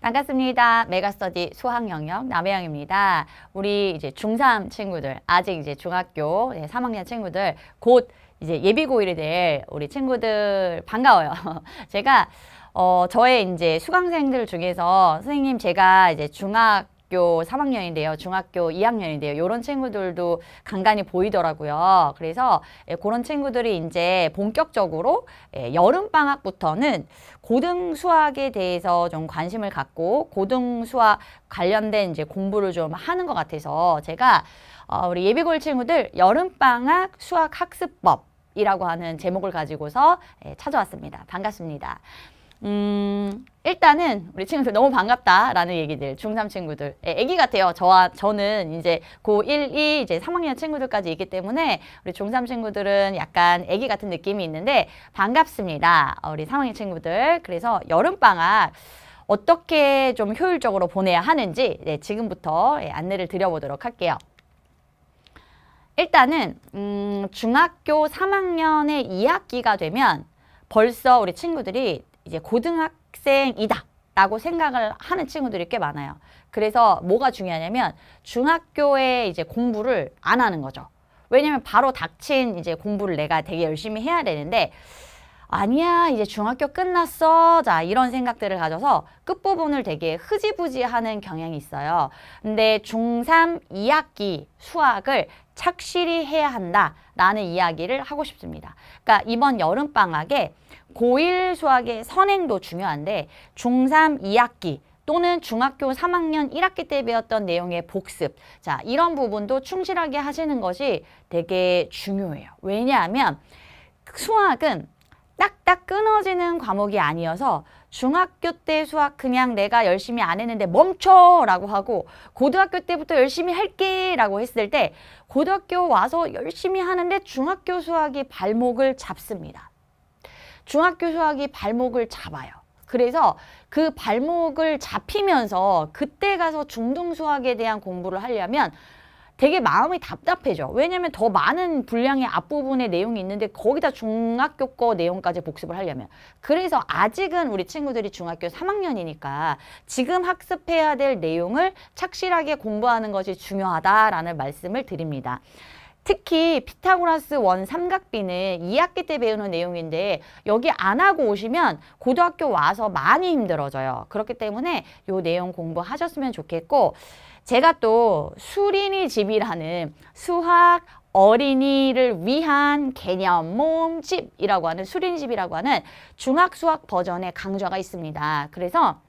반갑습니다. 메가스터디 수학 영역 남해영입니다. 우리 이제 중3 친구들, 아직 이제 중학교 3학년 친구들 곧 이제 예비고일이 될 우리 친구들 반가워요. 제가 어 저의 이제 수강생들 중에서 선생님 제가 이제 중학 중학교 3학년인데요. 중학교 2학년인데요. 요런 친구들도 간간히 보이더라고요. 그래서 그런 예, 친구들이 이제 본격적으로 예, 여름방학부터는 고등 수학에 대해서 좀 관심을 갖고 고등 수학 관련된 이제 공부를 좀 하는 것 같아서 제가 어, 우리 예비골 친구들 여름방학 수학학습법 이라고 하는 제목을 가지고서 예, 찾아왔습니다. 반갑습니다. 음, 일단은 우리 친구들 너무 반갑다라는 얘기들 중3 친구들 예, 애기 같아요. 저와 저는 이제 고1, 2 이제 3학년 친구들까지 있기 때문에 우리 중3 친구들은 약간 애기 같은 느낌이 있는데 반갑습니다. 우리 3학년 친구들. 그래서 여름 방학 어떻게 좀 효율적으로 보내야 하는지 네, 지금부터 예, 안내를 드려보도록 할게요. 일단은 음, 중학교 3학년의 2학기가 되면 벌써 우리 친구들이 이제 고등학생이다 라고 생각을 하는 친구들이 꽤 많아요. 그래서 뭐가 중요하냐면 중학교에 이제 공부를 안 하는 거죠. 왜냐면 바로 닥친 이제 공부를 내가 되게 열심히 해야 되는데 아니야 이제 중학교 끝났어 자 이런 생각들을 가져서 끝부분을 되게 흐지부지하는 경향이 있어요. 근데 중3 2학기 수학을 착실히 해야 한다라는 이야기를 하고 싶습니다. 그러니까 이번 여름방학에 고1 수학의 선행도 중요한데 중3 2학기 또는 중학교 3학년 1학기 때 배웠던 내용의 복습 자 이런 부분도 충실하게 하시는 것이 되게 중요해요. 왜냐하면 수학은 딱딱 끊어지는 과목이 아니어서 중학교 때 수학 그냥 내가 열심히 안 했는데 멈춰 라고 하고 고등학교 때부터 열심히 할게 라고 했을 때 고등학교 와서 열심히 하는데 중학교 수학이 발목을 잡습니다. 중학교 수학이 발목을 잡아요. 그래서 그 발목을 잡히면서 그때 가서 중등 수학에 대한 공부를 하려면 되게 마음이 답답해져. 왜냐면 더 많은 분량의 앞부분의 내용이 있는데 거기다 중학교 거 내용까지 복습을 하려면. 그래서 아직은 우리 친구들이 중학교 3학년이니까 지금 학습해야 될 내용을 착실하게 공부하는 것이 중요하다라는 말씀을 드립니다. 특히 피타고라스 원 삼각비는 2학기 때 배우는 내용인데 여기 안 하고 오시면 고등학교 와서 많이 힘들어져요. 그렇기 때문에 요 내용 공부하셨으면 좋겠고 제가 또 수린이 집이라는 수학 어린이를 위한 개념 몸집이라고 하는 수린집이라고 하는 중학수학 버전의 강좌가 있습니다. 그래서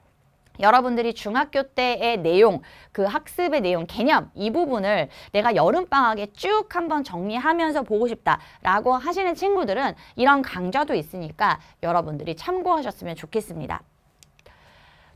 여러분들이 중학교 때의 내용, 그 학습의 내용, 개념 이 부분을 내가 여름방학에 쭉 한번 정리하면서 보고 싶다라고 하시는 친구들은 이런 강좌도 있으니까 여러분들이 참고하셨으면 좋겠습니다.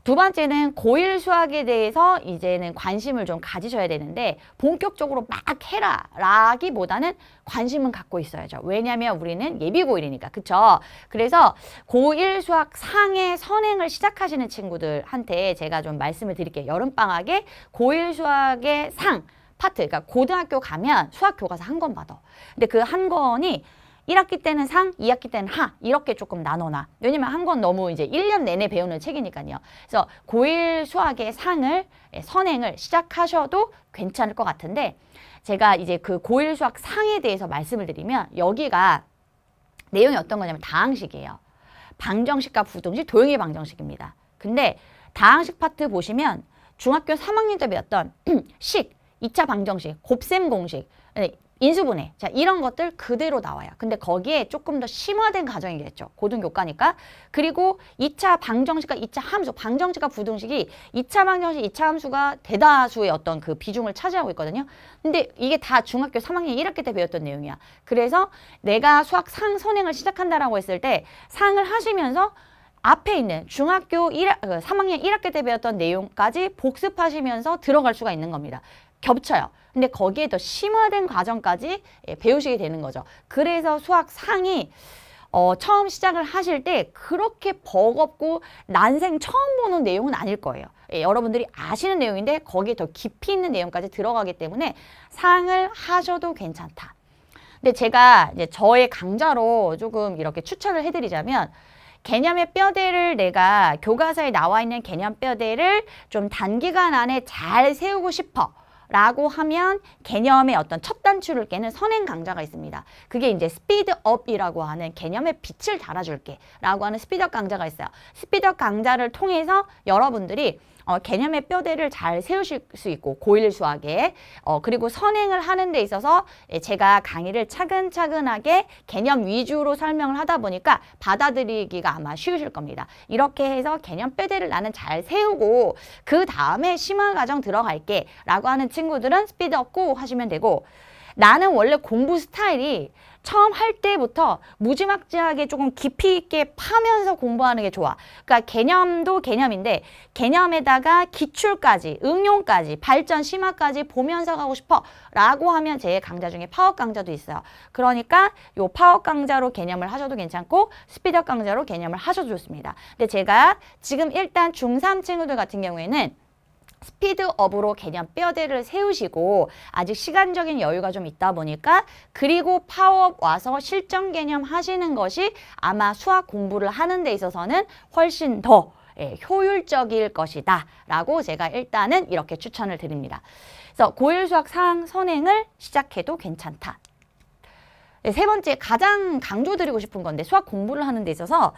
두 번째는 고일 수학에 대해서 이제는 관심을 좀 가지셔야 되는데 본격적으로 막 해라 라기보다는 관심은 갖고 있어야죠. 왜냐하면 우리는 예비고일이니까 그쵸? 그래서 고일 수학 상의 선행을 시작하시는 친구들한테 제가 좀 말씀을 드릴게요. 여름방학에 고일 수학의 상 파트 그러니까 고등학교 가면 수학 교과서 한 권 받아. 근데 그 한 권이 1학기 때는 상, 2학기 때는 하 이렇게 조금 나눠놔. 왜냐면 한 권 너무 이제 1년 내내 배우는 책이니까요. 그래서 고1 수학의 상을 예, 선행을 시작하셔도 괜찮을 것 같은데 제가 이제 그 고1 수학 상에 대해서 말씀을 드리면 여기가 내용이 어떤 거냐면 다항식이에요. 방정식과 부등식, 도형의 방정식입니다. 근데 다항식 파트 보시면 중학교 3학년 때 배웠던 식, 2차 방정식, 곱셈 공식, 네, 인수분해. 자, 이런 것들 그대로 나와요. 근데 거기에 조금 더 심화된 과정이겠죠. 고등교과니까. 그리고 이차 방정식과 이차 함수, 방정식과 부등식이 이차 방정식, 이차 함수가 대다수의 어떤 그 비중을 차지하고 있거든요. 근데 이게 다 중학교 삼학년일학기때 배웠던 내용이야. 그래서 내가 수학 상 선행을 시작한다라고 했을 때 상을 하시면서 앞에 있는 중학교 1학, 3학년 어, 1학기 때 배웠던 내용까지 복습하시면서 들어갈 수가 있는 겁니다. 겹쳐요. 근데 거기에 더 심화된 과정까지 예, 배우시게 되는 거죠. 그래서 수학 상이 어, 처음 시작을 하실 때 그렇게 버겁고 난생 처음 보는 내용은 아닐 거예요. 예, 여러분들이 아시는 내용인데 거기에 더 깊이 있는 내용까지 들어가기 때문에 상을 하셔도 괜찮다. 근데 제가 이제 저의 강좌로 조금 이렇게 추천을 해드리자면 개념의 뼈대를 내가 교과서에 나와 있는 개념 뼈대를 좀 단기간 안에 잘 세우고 싶어. 라고 하면 개념의 어떤 첫 단추를 깨는 선행 강자가 있습니다. 그게 이제 스피드업이라고 하는 개념의 빛을 달아줄게 라고 하는 스피드업 강자가 있어요. 스피드업 강자를 통해서 여러분들이 어, 개념의 뼈대를 잘 세우실 수 있고 고일 수하게 어, 그리고 선행을 하는 데 있어서 예, 제가 강의를 차근차근하게 개념 위주로 설명을 하다 보니까 받아들이기가 아마 쉬우실 겁니다. 이렇게 해서 개념 뼈대를 나는 잘 세우고 그 다음에 심화 과정 들어갈게 라고 하는 친구들은 스피드업 고 하시면 되고 나는 원래 공부 스타일이 처음 할 때부터 무지막지하게 조금 깊이 있게 파면서 공부하는 게 좋아. 그러니까 개념도 개념인데 개념에다가 기출까지, 응용까지, 발전 심화까지 보면서 가고 싶어 라고 하면 제 강좌 중에 파워 강좌도 있어요. 그러니까 요 파워 강좌로 개념을 하셔도 괜찮고 스피드업 강좌로 개념을 하셔도 좋습니다. 근데 제가 지금 일단 중3 친구들 같은 경우에는 스피드업으로 개념 뼈대를 세우시고 아직 시간적인 여유가 좀 있다 보니까 그리고 파워업 와서 실전 개념 하시는 것이 아마 수학 공부를 하는 데 있어서는 훨씬 더 예, 효율적일 것이다 라고 제가 일단은 이렇게 추천을 드립니다. 그래서 고일 수학 상 선행을 시작해도 괜찮다. 네, 세 번째 가장 강조드리고 싶은 건데 수학 공부를 하는 데 있어서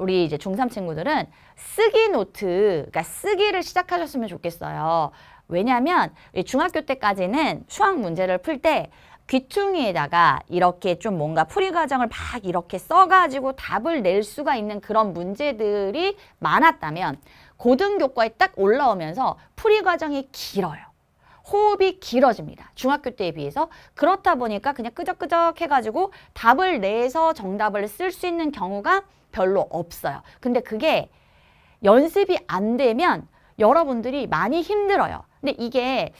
우리 이제 중3 친구들은 쓰기 노트, 그러니까 쓰기를 시작하셨으면 좋겠어요. 왜냐하면 중학교 때까지는 수학 문제를 풀 때 귀퉁이에다가 이렇게 좀 뭔가 풀이 과정을 막 이렇게 써가지고 답을 낼 수가 있는 그런 문제들이 많았다면 고등교과에 딱 올라오면서 풀이 과정이 길어요. 호흡이 길어집니다. 중학교 때에 비해서 그렇다 보니까 그냥 끄적끄적 해가지고 답을 내서 정답을 쓸 수 있는 경우가 별로 없어요. 근데 그게 연습이 안 되면 여러분들이 많이 힘들어요. 근데 이게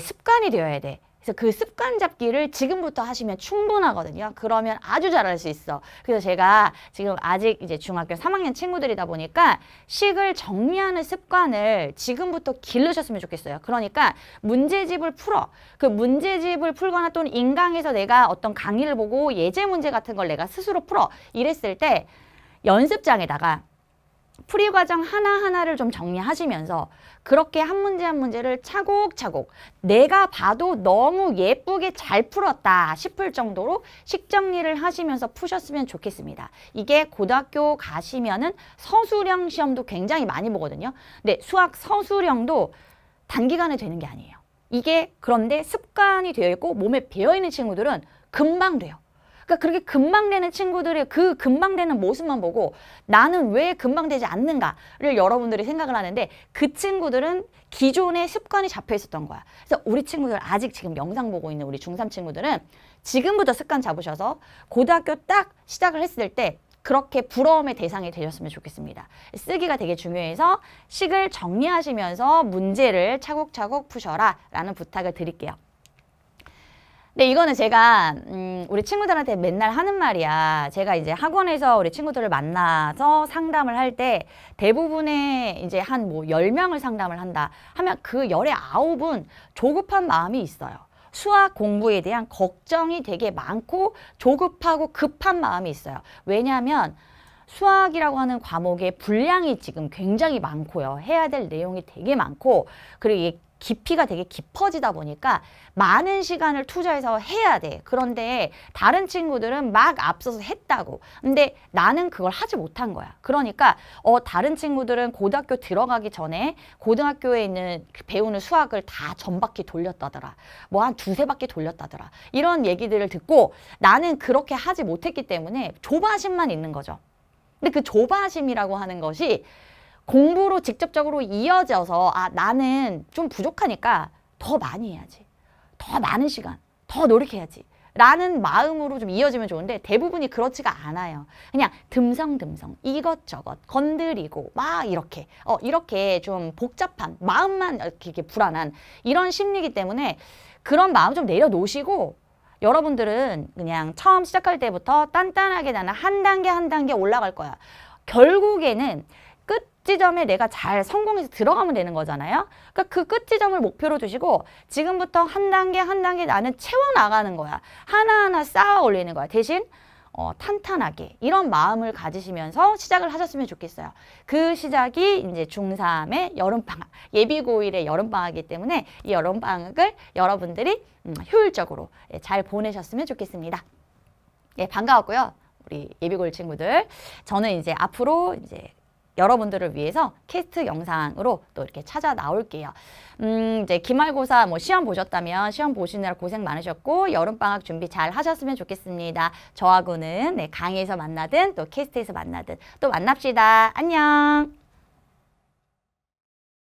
습관이 되어야 돼. 그래서 그 습관 잡기를 지금부터 하시면 충분하거든요. 그러면 아주 잘할 수 있어. 그래서 제가 지금 아직 이제 중학교 3학년 친구들이다 보니까 식을 정리하는 습관을 지금부터 길르셨으면 좋겠어요. 그러니까 문제집을 풀어. 그 문제집을 풀거나 또는 인강에서 내가 어떤 강의를 보고 예제 문제 같은 걸 내가 스스로 풀어. 이랬을 때 연습장에다가 풀이 과정 하나하나를 좀 정리하시면서 그렇게 한 문제 한 문제를 차곡차곡 내가 봐도 너무 예쁘게 잘 풀었다 싶을 정도로 식정리를 하시면서 푸셨으면 좋겠습니다. 이게 고등학교 가시면은 서술형 시험도 굉장히 많이 보거든요. 근데 수학 서술형도 단기간에 되는 게 아니에요. 이게 그런데 습관이 되어 있고 몸에 배어 있는 친구들은 금방 돼요. 그러니까 그렇게 금방 되는 친구들의 그 금방 되는 모습만 보고 나는 왜 금방 되지 않는가를 여러분들이 생각을 하는데 그 친구들은 기존의 습관이 잡혀 있었던 거야. 그래서 우리 친구들 아직 지금 영상 보고 있는 우리 중3 친구들은 지금부터 습관 잡으셔서 고등학교 딱 시작을 했을 때 그렇게 부러움의 대상이 되셨으면 좋겠습니다. 쓰기가 되게 중요해서 식을 정리하시면서 문제를 차곡차곡 푸셔라 라는 부탁을 드릴게요. 근데 이거는 제가 음, 우리 친구들한테 맨날 하는 말이야. 제가 이제 학원에서 우리 친구들을 만나서 상담을 할 때 대부분의 이제 한 뭐1 0명을 상담을 한다 하면 그열의 아홉은 조급한 마음이 있어요. 수학 공부에 대한 걱정이 되게 많고 조급하고 급한 마음이 있어요. 왜냐하면 수학이라고 하는 과목의 분량이 지금 굉장히 많고요. 해야 될 내용이 되게 많고 그리고 깊이가 되게 깊어지다 보니까 많은 시간을 투자해서 해야 돼. 그런데 다른 친구들은 막 앞서서 했다고. 근데 나는 그걸 하지 못한 거야. 그러니까 어 다른 친구들은 고등학교 들어가기 전에 고등학교에 있는 그 배우는 수학을 다 전바퀴 돌렸다더라. 뭐 한 두세 바퀴 돌렸다더라. 이런 얘기들을 듣고 나는 그렇게 하지 못했기 때문에 조바심만 있는 거죠. 근데 그 조바심이라고 하는 것이 공부로 직접적으로 이어져서 아 나는 좀 부족하니까 더 많이 해야지. 더 많은 시간, 더 노력해야지. 라는 마음으로 좀 이어지면 좋은데 대부분이 그렇지가 않아요. 그냥 듬성듬성 이것저것 건드리고 막 이렇게 어 이렇게 좀 복잡한 마음만 이렇게 불안한 이런 심리이기 때문에 그런 마음 좀 내려놓으시고 여러분들은 그냥 처음 시작할 때부터 단단하게 나는 한 단계 한 단계 올라갈 거야. 결국에는 끝 지점에 내가 잘 성공해서 들어가면 되는 거잖아요. 그러니까 그 끝지점을 목표로 두시고 지금부터 한 단계 한 단계 나는 채워나가는 거야. 하나하나 쌓아 올리는 거야. 대신 어, 탄탄하게 이런 마음을 가지시면서 시작을 하셨으면 좋겠어요. 그 시작이 이제 중3의 여름방학, 예비고일의 여름방학이기 때문에 이 여름방학을 여러분들이 음, 효율적으로 예, 잘 보내셨으면 좋겠습니다. 예, 반가웠고요. 우리 예비고일 친구들. 저는 이제 앞으로 이제 여러분들을 위해서 캐스트 영상으로 또 이렇게 찾아 나올게요. 음, 이제 기말고사 뭐 시험 보셨다면 시험 보시느라 고생 많으셨고 여름방학 준비 잘 하셨으면 좋겠습니다. 저하고는 네, 강의에서 만나든 또 캐스트에서 만나든 또 만납시다. 안녕!